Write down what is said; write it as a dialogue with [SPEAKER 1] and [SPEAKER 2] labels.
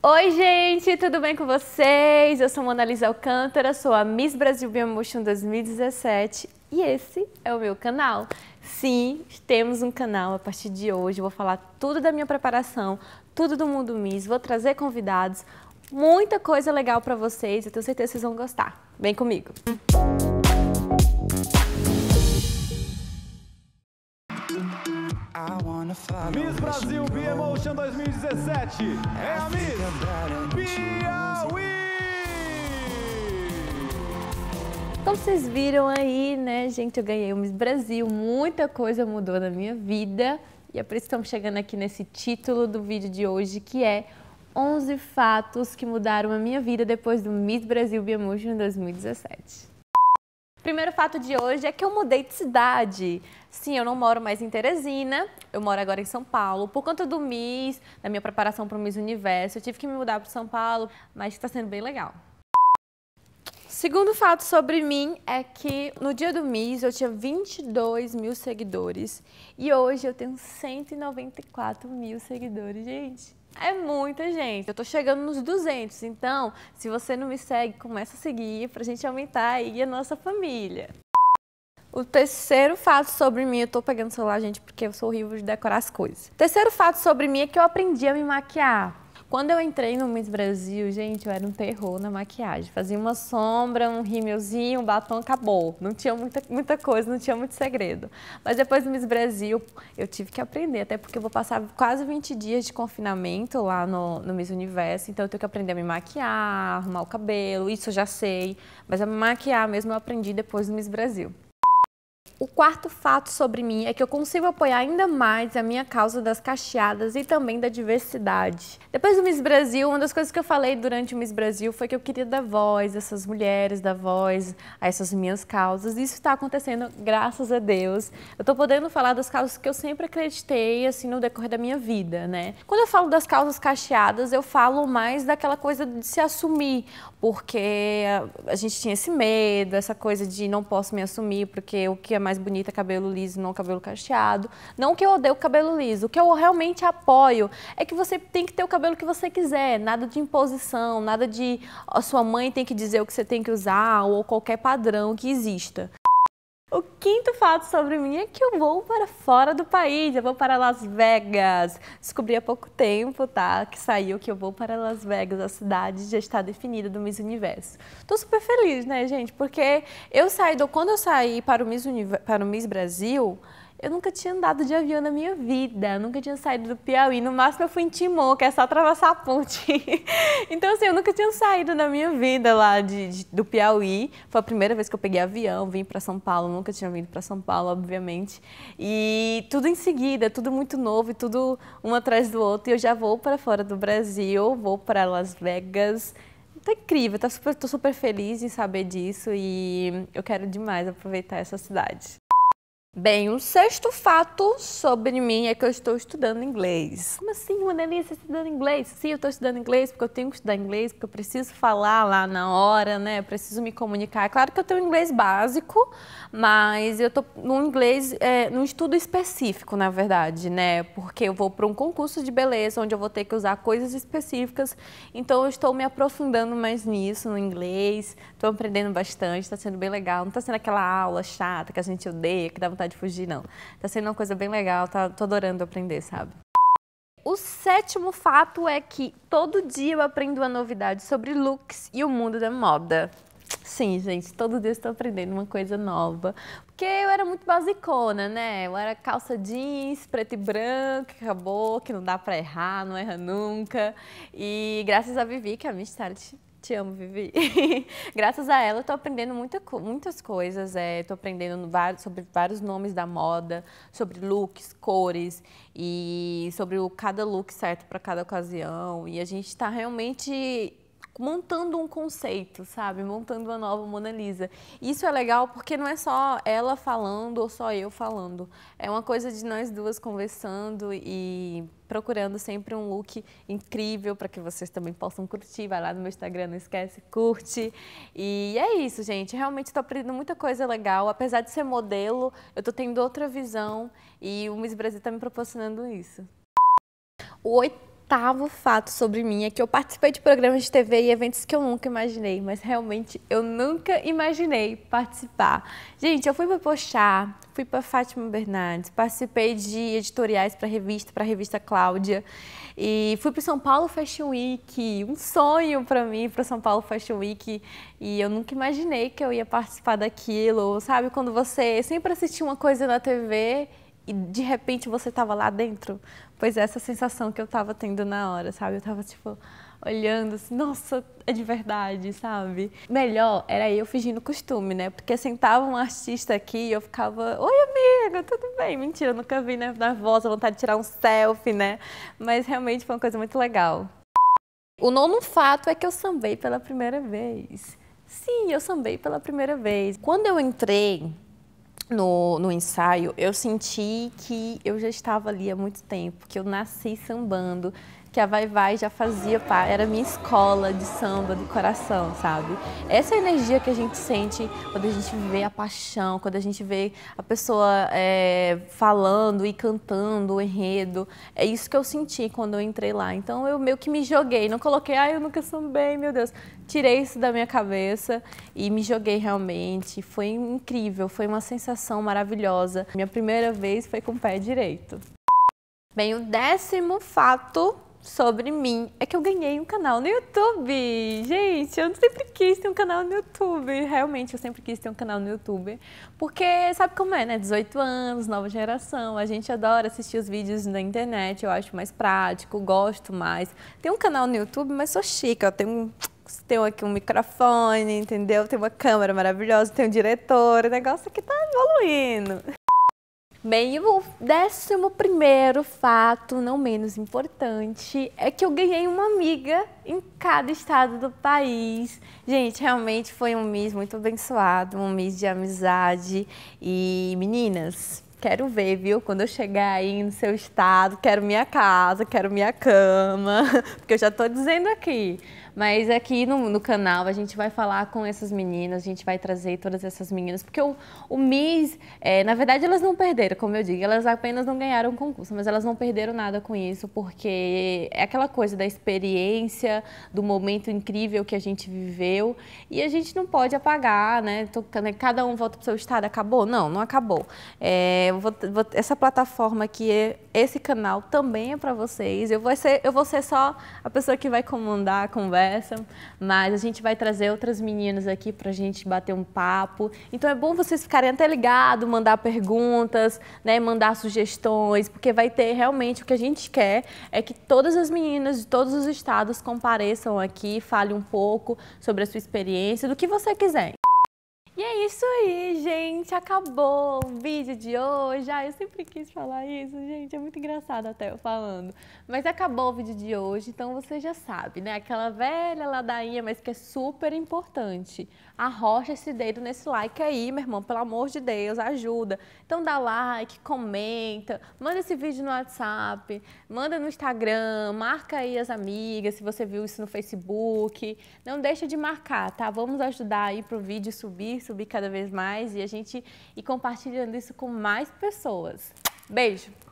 [SPEAKER 1] Oi, gente, tudo bem com vocês? Eu sou Lisa Alcântara, sou a Miss Brasil Biomotion 2017 e esse é o meu canal. Sim, temos um canal a partir de hoje. Vou falar tudo da minha preparação, tudo do mundo Miss, vou trazer convidados, muita coisa legal para vocês. Eu tenho certeza que vocês vão gostar. Vem comigo! Música Miss Brasil Be Emotion 2017 é a Miss Piauí! Como vocês viram aí, né, gente, eu ganhei o Miss Brasil, muita coisa mudou na minha vida e é por isso que estamos chegando aqui nesse título do vídeo de hoje, que é 11 fatos que mudaram a minha vida depois do Miss Brasil Be Emotion 2017. Primeiro fato de hoje é que eu mudei de cidade. Sim, eu não moro mais em Teresina, eu moro agora em São Paulo. Por conta do Miss, da minha preparação para o Miss Universo, eu tive que me mudar para São Paulo, mas está sendo bem legal. Segundo fato sobre mim é que no dia do Miss eu tinha 22 mil seguidores e hoje eu tenho 194 mil seguidores, gente. É muita gente. Eu tô chegando nos 200, então se você não me segue, começa a seguir pra gente aumentar aí a nossa família. O terceiro fato sobre mim, eu tô pegando o celular, gente, porque eu sou horrível de decorar as coisas. O terceiro fato sobre mim é que eu aprendi a me maquiar. Quando eu entrei no Miss Brasil, gente, eu era um terror na maquiagem. Fazia uma sombra, um rímelzinho, um batom, acabou. Não tinha muita, muita coisa, não tinha muito segredo. Mas depois do Miss Brasil, eu tive que aprender, até porque eu vou passar quase 20 dias de confinamento lá no, no Miss Universo, então eu tenho que aprender a me maquiar, arrumar o cabelo, isso eu já sei. Mas a maquiar mesmo eu aprendi depois do Miss Brasil. O quarto fato sobre mim é que eu consigo apoiar ainda mais a minha causa das cacheadas e também da diversidade. Depois do Miss Brasil, uma das coisas que eu falei durante o Miss Brasil foi que eu queria dar voz a essas mulheres, dar voz a essas minhas causas. E isso está acontecendo, graças a Deus. Eu estou podendo falar das causas que eu sempre acreditei, assim, no decorrer da minha vida, né? Quando eu falo das causas cacheadas, eu falo mais daquela coisa de se assumir, porque a gente tinha esse medo, essa coisa de não posso me assumir, porque o que é mais bonita cabelo liso, não cabelo cacheado. Não que eu odeio cabelo liso, o que eu realmente apoio é que você tem que ter o cabelo que você quiser, nada de imposição, nada de a sua mãe tem que dizer o que você tem que usar ou qualquer padrão que exista. O quinto fato sobre mim é que eu vou para fora do país, eu vou para Las Vegas. Descobri há pouco tempo, tá? Que saiu que eu vou para Las Vegas, a cidade já está definida do Miss Universo. Tô super feliz, né, gente? Porque eu saí do quando eu saí para o Miss, para o Miss Brasil, eu nunca tinha andado de avião na minha vida, nunca tinha saído do Piauí. No máximo eu fui em Timor, que é só atravessar a ponte. então, assim, eu nunca tinha saído na minha vida lá de, de, do Piauí. Foi a primeira vez que eu peguei avião, vim para São Paulo, nunca tinha vindo para São Paulo, obviamente. E tudo em seguida, tudo muito novo e tudo um atrás do outro. E eu já vou para fora do Brasil, vou para Las Vegas tá incrível, tá super, tô super feliz em saber disso e eu quero demais aproveitar essa cidade. Bem, o sexto fato sobre mim é que eu estou estudando inglês. Como assim, Manelinha, você está estudando inglês? Sim, eu estou estudando inglês porque eu tenho que estudar inglês, porque eu preciso falar lá na hora, né? Eu preciso me comunicar. É claro que eu tenho inglês básico, mas eu estou num inglês, é, num estudo específico, na verdade, né? Porque eu vou para um concurso de beleza onde eu vou ter que usar coisas específicas, então eu estou me aprofundando mais nisso, no inglês, estou aprendendo bastante, está sendo bem legal. Não está sendo aquela aula chata que a gente odeia, que dá vontade de fugir, não. Tá sendo uma coisa bem legal, tá, tô adorando aprender, sabe? O sétimo fato é que todo dia eu aprendo uma novidade sobre looks e o mundo da moda. Sim, gente, todo dia estou aprendendo uma coisa nova. Porque eu era muito basicona, né? Eu era calça jeans, preto e branco, acabou, que não dá pra errar, não erra nunca. E graças a Vivi, que é a minha stylist, te amo, Vivi. Graças a ela, eu tô aprendendo muita, muitas coisas. É, tô aprendendo vários, sobre vários nomes da moda, sobre looks, cores e sobre o cada look certo para cada ocasião. E a gente está realmente montando um conceito, sabe? Montando uma nova Mona Lisa. Isso é legal porque não é só ela falando ou só eu falando. É uma coisa de nós duas conversando e procurando sempre um look incrível para que vocês também possam curtir. Vai lá no meu Instagram, não esquece, curte. E é isso, gente. Realmente estou aprendendo muita coisa legal. Apesar de ser modelo, eu estou tendo outra visão e o Miss Brasil está me proporcionando isso. O oitavo fato sobre mim é que eu participei de programas de TV e eventos que eu nunca imaginei, mas realmente eu nunca imaginei participar. Gente, eu fui para Pochá, fui para Fátima Bernardes, participei de editoriais para revista, para revista Cláudia, e fui para São Paulo Fashion Week, um sonho para mim para São Paulo Fashion Week, e eu nunca imaginei que eu ia participar daquilo, sabe? Quando você sempre assistia uma coisa na TV e de repente você estava lá dentro. Pois é essa sensação que eu estava tendo na hora, sabe? Eu estava tipo olhando assim, nossa, é de verdade, sabe? Melhor era eu fingindo costume, né? Porque sentava um artista aqui e eu ficava, oi amiga, tudo bem? Mentira, eu nunca vi né? nervosa, vontade de tirar um selfie, né? Mas realmente foi uma coisa muito legal. O nono fato é que eu sambei pela primeira vez. Sim, eu sambei pela primeira vez. Quando eu entrei no, no ensaio, eu senti que eu já estava ali há muito tempo, que eu nasci sambando, que a Vai Vai já fazia, pá, era minha escola de samba do coração, sabe? Essa é energia que a gente sente quando a gente vê a paixão, quando a gente vê a pessoa é, falando e cantando o enredo, é isso que eu senti quando eu entrei lá. Então eu meio que me joguei, não coloquei, ai, ah, eu nunca sambei, meu Deus. Tirei isso da minha cabeça e me joguei realmente. Foi incrível, foi uma sensação maravilhosa. Minha primeira vez foi com o pé direito. Bem, o décimo fato sobre mim é que eu ganhei um canal no YouTube. Gente, eu sempre quis ter um canal no YouTube. Realmente, eu sempre quis ter um canal no YouTube. Porque sabe como é, né? 18 anos, nova geração. A gente adora assistir os vídeos na internet. Eu acho mais prático, gosto mais. Tem um canal no YouTube, mas sou chique. Eu tenho um tem aqui um microfone, entendeu? Tem uma câmera maravilhosa, tem um diretor, o negócio aqui tá evoluindo. Bem, o décimo primeiro fato, não menos importante, é que eu ganhei uma amiga em cada estado do país. Gente, realmente foi um mês muito abençoado, um mês de amizade. E meninas, Quero ver, viu? Quando eu chegar aí no seu estado, quero minha casa, quero minha cama, porque eu já tô dizendo aqui. Mas aqui é no, no, canal a gente vai falar com essas meninas, a gente vai trazer todas essas meninas, porque o, o Miss, é, na verdade elas não perderam, como eu digo, elas apenas não ganharam o concurso, mas elas não perderam nada com isso, porque é aquela coisa da experiência, do momento incrível que a gente viveu, e a gente não pode apagar, né? né cada um volta para o seu estado, acabou? Não, não acabou. É, vou, vou, essa plataforma aqui, é, esse canal também é para vocês, eu vou, ser, eu vou ser só a pessoa que vai comandar a conversa, conversa, mas a gente vai trazer outras meninas aqui para a gente bater um papo. Então é bom vocês ficarem até ligados, mandar perguntas, né, mandar sugestões, porque vai ter realmente o que a gente quer é que todas as meninas de todos os estados compareçam aqui, fale um pouco sobre a sua experiência, do que você quiser. E é isso aí, gente. Acabou o vídeo de hoje. Ah, eu sempre quis falar isso, gente. É muito engraçado até eu falando. Mas acabou o vídeo de hoje, então você já sabe, né? Aquela velha ladainha, mas que é super importante. Arrocha esse dedo nesse like aí, meu irmão. Pelo amor de Deus, ajuda. Então dá like, comenta, manda esse vídeo no WhatsApp, manda no Instagram, marca aí as amigas, se você viu isso no Facebook. Não deixa de marcar, tá? Vamos ajudar aí pro vídeo subir subir cada vez mais e a gente ir compartilhando isso com mais pessoas. Beijo!